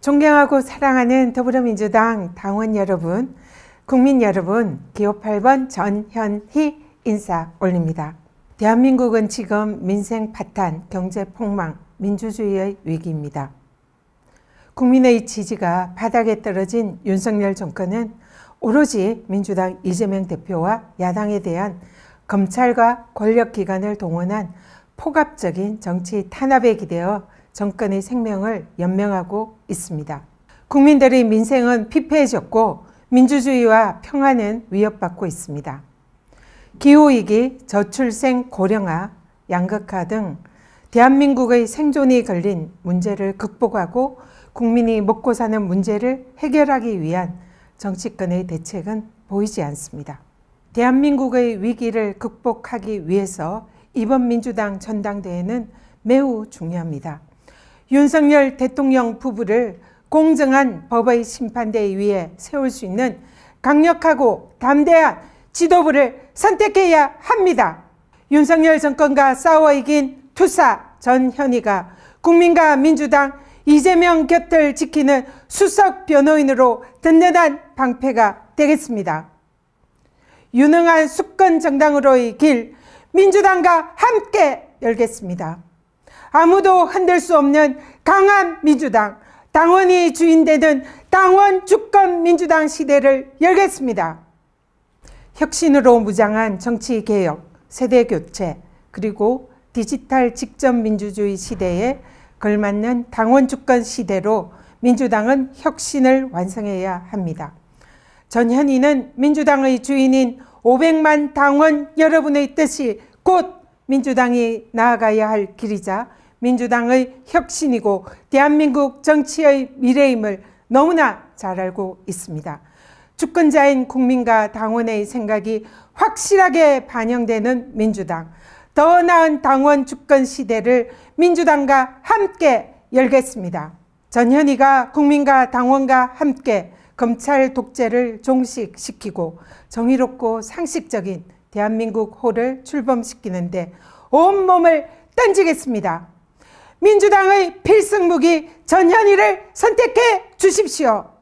존경하고 사랑하는 더불어민주당 당원 여러분, 국민 여러분, 기호 8번 전현희 인사 올립니다. 대한민국은 지금 민생 파탄, 경제 폭망, 민주주의의 위기입니다. 국민의 지지가 바닥에 떨어진 윤석열 정권은 오로지 민주당 이재명 대표와 야당에 대한 검찰과 권력기관을 동원한 포갑적인 정치 탄압에 기대어 정권의 생명을 연명하고 있습니다. 국민들의 민생은 피폐해졌고 민주주의와 평화는 위협받고 있습니다. 기후위기, 저출생, 고령화, 양극화 등 대한민국의 생존이 걸린 문제를 극복하고 국민이 먹고 사는 문제를 해결하기 위한 정치권의 대책은 보이지 않습니다. 대한민국의 위기를 극복하기 위해서 이번 민주당 전당대회는 매우 중요합니다. 윤석열 대통령 부부를 공정한 법의 심판대 위에 세울 수 있는 강력하고 담대한 지도부를 선택해야 합니다. 윤석열 정권과 싸워 이긴 투사 전현희가 국민과 민주당 이재명 곁을 지키는 수석 변호인으로 든든한 방패가 되겠습니다. 유능한 수권 정당으로의 길 민주당과 함께 열겠습니다. 아무도 흔들 수 없는 강한 민주당, 당원이 주인되는 당원 주권 민주당 시대를 열겠습니다. 혁신으로 무장한 정치 개혁, 세대 교체, 그리고 디지털 직전 민주주의 시대에 걸맞는 당원 주권 시대로 민주당은 혁신을 완성해야 합니다. 전현희는 민주당의 주인인 500만 당원 여러분의 뜻이 곧 민주당이 나아가야 할 길이자 민주당의 혁신이고 대한민국 정치의 미래임을 너무나 잘 알고 있습니다. 주권자인 국민과 당원의 생각이 확실하게 반영되는 민주당, 더 나은 당원 주권 시대를 민주당과 함께 열겠습니다. 전현희가 국민과 당원과 함께 검찰 독재를 종식시키고 정의롭고 상식적인 대한민국 호를 출범시키는데 온몸을 던지겠습니다. 민주당의 필승무기 전현희를 선택해 주십시오.